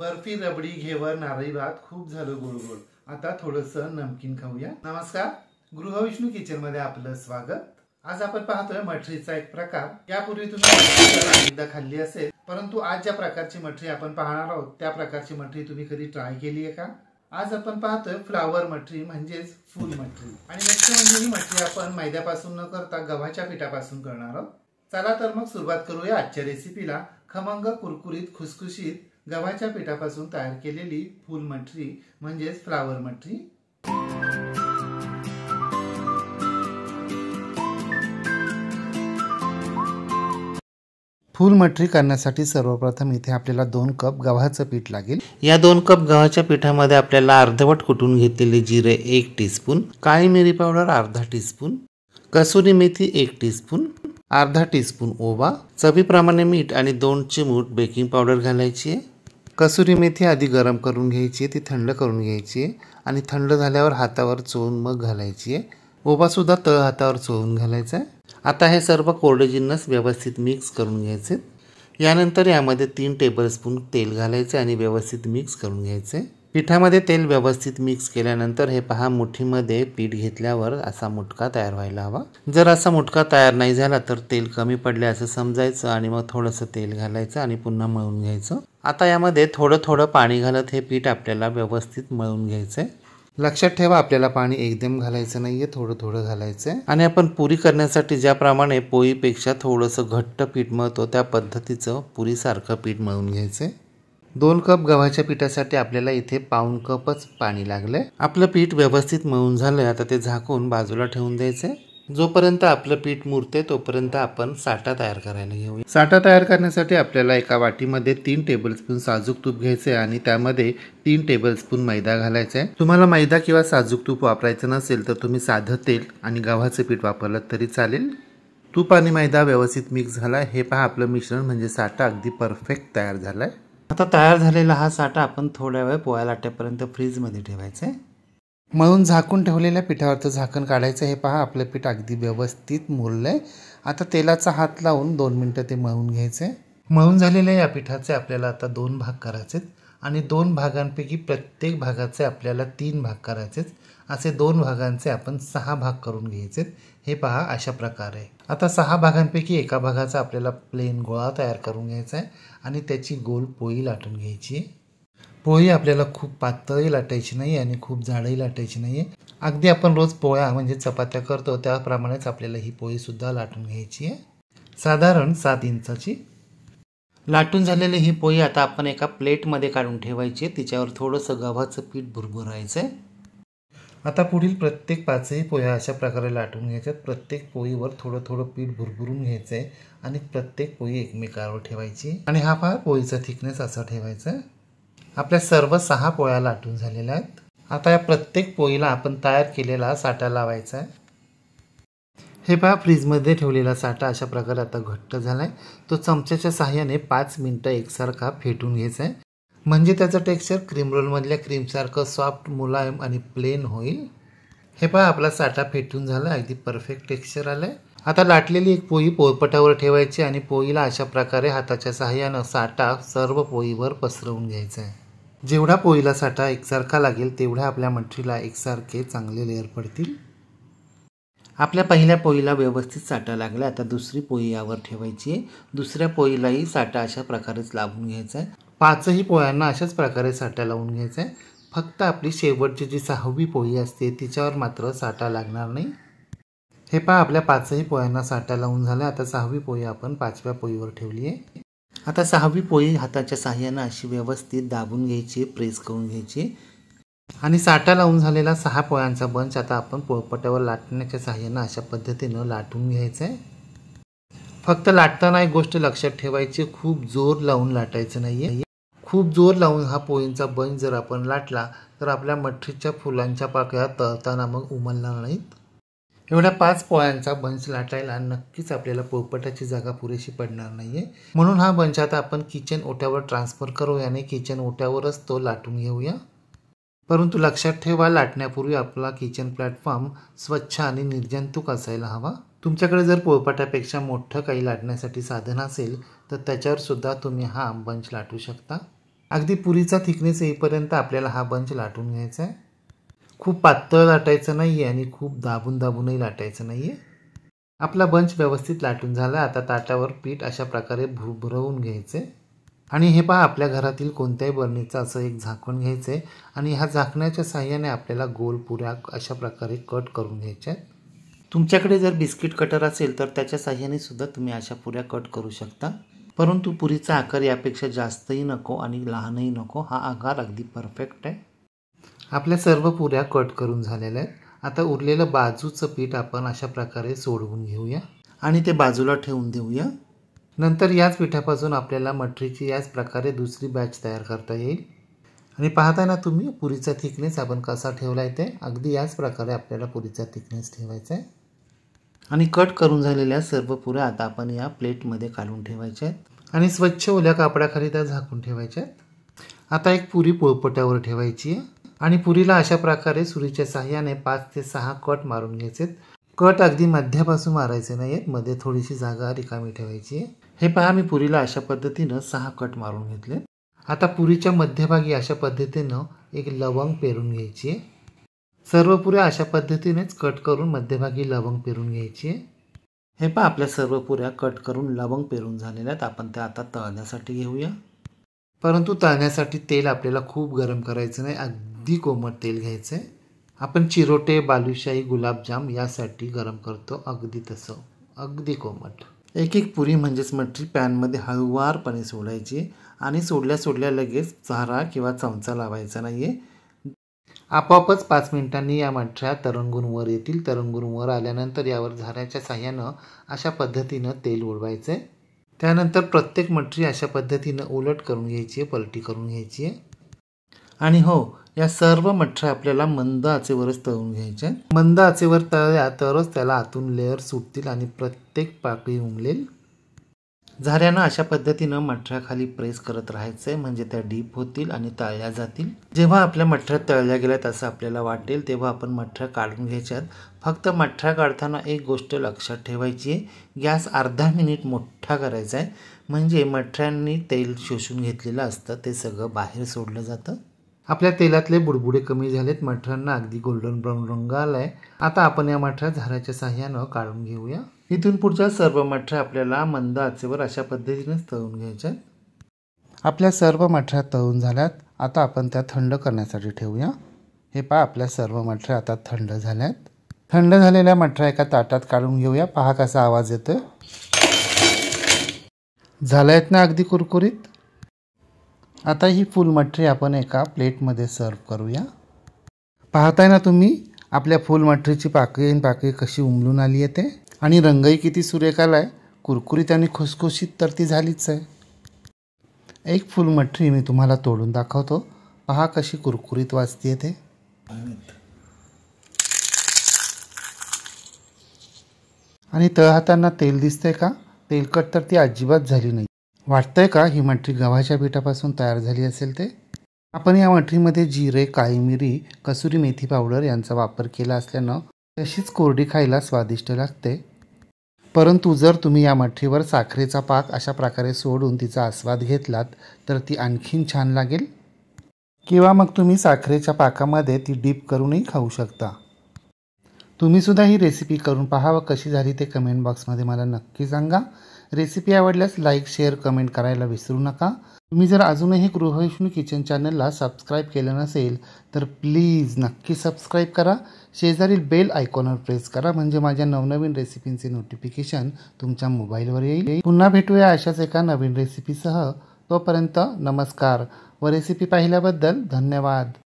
बर्फी रबडी घेवर नारळी भात खूप झालं गोड आता थोडस नमकीन खाऊया नमस्कार विष्णू किचन मध्ये आपलं स्वागत आज आपण पाहतोय मठरीचा एक प्रकार यापूर्वी तुम्ही खाल्ली असेल परंतु आज ज्या प्रकारची मठरी आपण पाहणार आहोत त्या प्रकारची मठरी तुम्ही कधी ट्राय केली आहे का आज आपण पाहतोय फ्लावर मठरी म्हणजेच फुल मठरी आणि नक्की म्हणजे ही मठरी आपण मैद्यापासून न करता गव्हाच्या पिठापासून करणार आहोत चला तर मग सुरुवात करूया आजच्या रेसिपीला खमंग कुरकुरीत खुसखुशीत गव्हाच्या पिठापासून तयार केलेली फुलमटरी म्हणजेच फ्लावर मटरी फुलमटरी करण्यासाठी सर्वप्रथम इथे आपल्याला दोन कप गव्हाचं पीठ लागेल या दोन कप गव्हाच्या पिठामध्ये आपल्याला अर्धवट कुटून घेतलेले जिरे एक टीस्पून काळी मिरी पावडर अर्धा टीस्पून कसुरी मेथी एक टीस्पून अर्धा स्पून ओवा चवीप्रमाणे मीठ आणि दोन चिमूट बेकिंग पावडर घालायची आहे कसुरी मेथी आधी गरम करून घ्यायची आहे ती थंड करून घ्यायची आहे आणि थंड झाल्यावर हातावर चोळून मग घालायची आहे ओवासुद्धा तळ हातावर चोळून घालायचा आहे आता हे सर्व कोरडे जिन्नस व्यवस्थित मिक्स करून घ्यायचे यानंतर यामध्ये तीन टेबलस्पून तेल घालायचे आणि व्यवस्थित मिक्स करून घ्यायचे पिठामध्ये तेल व्यवस्थित मिक्स केल्यानंतर हे पहा मुठीमध्ये पीठ घेतल्यावर असा मुटका तयार व्हायला हवा जर असा मुटका तयार नाही झाला तर तेल कमी पडले असं समजायचं आणि मग थोडंसं तेल घालायचं आणि पुन्हा मळून घ्यायचं आता यामध्ये थोडं थोडं पाणी घालत हे पीठ आपल्याला व्यवस्थित मळून घ्यायचं आहे लक्षात ठेवा आपल्याला पाणी एकदम घालायचं नाही आहे थोडं थोडं घालायचं आहे आणि आपण पुरी करण्यासाठी ज्याप्रमाणे पोळीपेक्षा थोडंसं घट्ट पीठ मळतो त्या पद्धतीचं पुरीसारखं पीठ मळून घ्यायचं दोन कप गव्हाच्या पिठासाठी आपल्याला इथे पाऊन कपच पाणी लागलंय आपलं पीठ व्यवस्थित मळून झालंय आता ते झाकून बाजूला ठेवून द्यायचं जोपर्यंत आपलं पीठ मुरते तोपर्यंत आपण साठा तयार करायला घेऊया साठा तयार करण्यासाठी आपल्याला एका वाटीमध्ये तीन टेबलस्पून साजूक तूप आहे आणि त्यामध्ये तीन टेबलस्पून मैदा घालायचा आहे तुम्हाला मैदा किंवा साजूक तूप वापरायचं नसेल तर तुम्ही साधं तेल आणि गव्हाचं पीठ वापरलं तरी चालेल तूप आणि मैदा व्यवस्थित मिक्स झाला हे पहा आपलं मिश्रण म्हणजे साठा अगदी परफेक्ट तयार झाला आहे आता तयार झालेला हा साठा आपण थोड्या वेळ पोळ्या लाटेपर्यंत फ्रीजमध्ये ठेवायचा आहे मळून झाकून ठेवलेल्या पिठावरचं झाकण काढायचं हे पहा आपलं पीठ अगदी व्यवस्थित मुरलं आहे आता तेलाचा हात लावून दोन मिनटं ते मळून घ्यायचं आहे मळून झालेल्या या पिठाचे आपल्याला आता दोन भाग करायचे आणि दोन भागांपैकी प्रत्येक भागाचे आपल्याला तीन भाग करायचेच असे दोन भागांचे आपण सहा भाग करून घ्यायचेत हे पहा अशा प्रकारे आता सहा भागांपैकी एका भागाचा आपल्याला प्लेन गोळा तयार करून घ्यायचा आहे आणि त्याची गोल पोळी लाटून घ्यायची आहे पोळी आपल्याला खूप पातळी लाटायची नाही आणि खूप जाडही लाटायची नाही आहे अगदी आपण रोज पोळ्या म्हणजे चपात्या करतो त्याप्रमाणेच आपल्याला ही पोळीसुद्धा लाटून घ्यायची आहे साधारण सात इंचाची लाटून झालेली ही पोळी आता आपण एका प्लेटमध्ये काढून ठेवायची तिच्यावर थोडंसं गव्हाचं पीठ भुरभुरायचं आहे आता पुढील प्रत्येक पाचही पोह्या अशा प्रकारे लाटून घ्यायच्यात प्रत्येक पोळीवर थोडं थोडं पीठ भुरभुरून घ्यायचं आहे आणि प्रत्येक पोळी एकमेकावर ठेवायची आणि हा फार पोळीचा थिकनेस असा ठेवायचा आहे आपल्या सर्व सहा पोळ्या लाटून झालेल्या आहेत आता या प्रत्येक पोळीला आपण तयार केलेला साठा लावायचा आहे हे पहा फ्रीजमध्ये ठेवलेला साठा अशा प्रकारे आता घट्ट झाला आहे तो चमच्याच्या साहाय्याने पाच मिनटं एकसारखा फेटून घ्यायचा आहे म्हणजे त्याचं टेक्स्चर क्रीम रोलमधल्या क्रीमसारखं सॉफ्ट मुलायम आणि प्लेन होईल हे पहा आपला साठा फेटून झाला अगदी परफेक्ट टेक्स्चर आलं आहे आता लाटलेली एक पोई पोरपटावर ठेवायची आणि पोईला अशा प्रकारे हाताच्या साहाय्यानं साठा सर्व पोईवर पसरवून घ्यायचा आहे जेवढा पोईला साठा एकसारखा लागेल तेवढ्या आपल्या मठरीला एकसारखे चांगले लेअर पडतील आपल्या पहिल्या पोळीला व्यवस्थित साठा लागला आता दुसरी पोई यावर ठेवायची आहे दुसऱ्या पोईलाही साठा अशा प्रकारेच लावून घ्यायचा आहे पाचही पोळ्यांना अशाच प्रकारे साठा लावून घ्यायचा आहे फक्त आपली शेवटची जी सहावी पोळी असते तिच्यावर मात्र साठा लागणार नाही हे पहा आपल्या पाचही पोळ्यांना साठा लावून झाला आता सहावी पोही आपण पाचव्या पोईवर ठेवली आहे आता सहावी पोळी हाताच्या साह्यानं अशी व्यवस्थित दाबून घ्यायची प्रेस करून घ्यायची आणि साठा लावून झालेला सहा पोळ्यांचा बंच आता आपण पोळपट्यावर लाटण्याच्या साह्यानं अशा पद्धतीनं लाटून घ्यायचं आहे फक्त लाटताना एक गोष्ट लक्षात ठेवायची खूप जोर लावून लाटायचं नाही आहे खूप जोर लावून हा पोळींचा बंच जर आपण लाटला तर आपल्या मठीच्या फुलांच्या पाकळ्या तळताना मग उमलणार नाहीत एवढ्या पाच पोळ्यांचा बंच लाटायला नक्कीच आपल्याला पोपटाची जागा पुरेशी पडणार नाही आहे म्हणून हा बंच आता आपण किचन ओट्यावर ट्रान्सफर करूया आणि किचन ओट्यावरच तो लाटून घेऊया परंतु लक्षात ठेवा लाटण्यापूर्वी आपला किचन प्लॅटफॉर्म स्वच्छ आणि निर्जंतुक असायला हवा तुमच्याकडे जर पोपटापेक्षा मोठं काही लाटण्यासाठी साधन असेल तर त्याच्यावर सुद्धा तुम्ही हा बंच लाटू शकता अगदी पुरीचा थिकनेस येईपर्यंत आपल्याला हा बंच लाटून घ्यायचा आहे खूप पातळ लाटायचं नाही आहे आणि खूप दाबून दाबूनही लाटायचं नाही आहे आपला बंच व्यवस्थित लाटून झाला आता ताटावर पीठ अशा प्रकारे भुरभुरवून घ्यायचे आणि हे पहा आपल्या घरातील कोणत्याही बर्णीचं असं एक झाकण घ्यायचं आहे आणि ह्या झाकण्याच्या साह्याने आपल्याला गोल पुऱ्या अशा प्रकारे कट करून घ्यायच्या तुमच्याकडे जर बिस्किट कटर असेल तर त्याच्या साह्याने सुद्धा तुम्ही अशा पुऱ्या कट करू शकता परंतु पुरीचा आकार यापेक्षा जास्तही नको आणि लहानही नको हा आकार अगदी परफेक्ट आहे आपल्या सर्व पुऱ्या कट करून झालेल्या आहेत आता उरलेलं बाजूचं पीठ आपण अशा प्रकारे सोडवून घेऊया आणि ते बाजूला ठेवून देऊया नंतर याच पिठापासून आपल्याला मठरीची याच प्रकारे दुसरी बॅच तयार करता येईल आणि पाहताय ना तुम्ही पुरीचा थिकनेस आपण कसा ठेवला आहे ते अगदी याच प्रकारे आपल्याला पुरीचा थिकनेस ठेवायचा आहे आणि कट करून झालेल्या सर्व पुऱ्या आता आपण या प्लेटमध्ये काढून ठेवायच्या आहेत आणि स्वच्छ ओल्या कापडाखाली त्या झाकून ठेवायच्या आहेत आता एक पुरी पोळपट्यावर ठेवायची आहे आणि पुरीला अशा प्रकारे सुरीच्या सहाय्याने पाच ते सहा कट मारून घ्यायचेत कट अगदी मध्यापासून मारायचे नाही आहेत मध्ये थोडीशी जागा रिकामी ठेवायची आहे हे पहा मी पुरीला अशा पद्धतीनं सहा कट मारून घेतले आता पुरीच्या मध्यभागी अशा पद्धतीनं एक लवंग पेरून घ्यायची आहे सर्व पुऱ्या अशा पद्धतीनेच कट करून मध्यभागी लवंग पेरून घ्यायची आहे हे पहा आपल्या सर्व पुऱ्या कट करून लवंग पेरून झालेल्या आहेत आपण त्या आता तळण्यासाठी घेऊया परंतु तळण्यासाठी तेल आपल्याला खूप गरम करायचं नाही अगदी अगदी कोमट तेल घ्यायचं आहे आपण चिरोटे बालुशाही गुलाबजाम यासाठी गरम करतो अगदी तसं अगदी कोमट एक एक पुरी म्हणजेच मटरी पॅनमध्ये हळूवारपणे सोडायची आणि सोडल्या सोडल्या लगेच चारा किंवा चमचा लावायचा नाही आहे आपोआपच पाच मिनिटांनी या मठ्या तरंगून वर येतील तरंगून वर आल्यानंतर यावर झाऱ्याच्या साह्यानं अशा पद्धतीनं तेल उडवायचं आहे त्यानंतर प्रत्येक मठरी अशा पद्धतीनं उलट करून घ्यायची आहे पलटी करून घ्यायची आहे आणि हो या सर्व मठ्ठ्या आपल्याला मंद आचेवरच तळून घ्यायच्या मंद आचेवर तळल्या तरच त्याला आतून लेअर सुटतील आणि प्रत्येक पाकळी उमलेल झाऱ्यानं अशा पद्धतीनं मठ्ठ्याखाली प्रेस करत राहायचंय म्हणजे त्या डीप होतील आणि तळल्या जातील जेव्हा आपल्या मठ्ठ्या तळल्या गेल्यात असं आपल्याला वाटेल तेव्हा आपण मठ्ठ्या काढून घ्यायच्यात फक्त मठ्ठ्या काढताना एक गोष्ट लक्षात ठेवायची आहे गॅस अर्धा मिनिट मोठा करायचा आहे म्हणजे मठ्ठ्यांनी तेल शोषून घेतलेलं असतं ते सगळं बाहेर सोडलं जातं आपल्या तेलातले बुडबुडे कमी झालेत मठरांना अगदी गोल्डन ब्राऊन रंग आलाय आता आपण या मठरा झाराच्या साह्यानं काढून घेऊया इथून पुढच्या सर्व मठरा आपल्याला मंद आचेवर अशा पद्धतीनेच तळून घ्यायच्या आपल्या सर्व मठरा तळून झाल्यात आता आपण त्या थंड करण्यासाठी ठेवूया हे पहा आपल्या सर्व मठरा आता थंड झाल्यात थंड झालेल्या मठरा एका ताटात काढून घेऊया पहा कसा आवाज येतो झाला ना अगदी कुरकुरीत आता ही फुलमठरी आपण एका प्लेटमध्ये सर्व करूया पाहताय ना तुम्ही आपल्या फुलमठरीची पाकळी आणि पाकळी कशी उमलून आली आहे ते आणि रंगही किती सुरेखाला आहे कुरकुरीत आणि खुसखुशीत तर ती झालीच आहे एक फुलमठरी मी तुम्हाला तोडून दाखवतो पहा कशी कुरकुरीत वाजते ते आणि तळहातांना तेल दिसतंय का तेलकट तर ती अजिबात झाली नाही वाटतंय का ही मठरी गव्हाच्या पिठापासून तयार झाली असेल ते आपण या मठरीमध्ये जिरे काळी मिरी कसुरी मेथी पावडर यांचा वापर केला असल्यानं तशीच कोरडी खायला स्वादिष्ट लागते परंतु जर तुम्ही या मठरीवर साखरेचा पाक अशा प्रकारे सोडून तिचा आस्वाद घेतलात तर ती आणखीन छान लागेल किंवा मग तुम्ही साखरेच्या पाकामध्ये ती डीप करूनही खाऊ शकता तुम्हीसुद्धा ही रेसिपी करून पहा व कशी झाली ते कमेंट बॉक्समध्ये मला नक्की सांगा रेसिपी आवडल्यास लाईक शेअर कमेंट करायला विसरू नका तुम्ही जर अजूनही गृहविष्णू किचन चॅनलला सबस्क्राईब केलं नसेल तर प्लीज नक्की सबस्क्राईब करा शेजारील बेल आयकॉनवर प्रेस करा म्हणजे माझ्या नवनवीन रेसिपींचे नोटिफिकेशन तुमच्या मोबाईलवर येईल पुन्हा भेटूया अशाच एका नवीन रेसिपीसह तोपर्यंत नमस्कार व रेसिपी पाहिल्याबद्दल धन्यवाद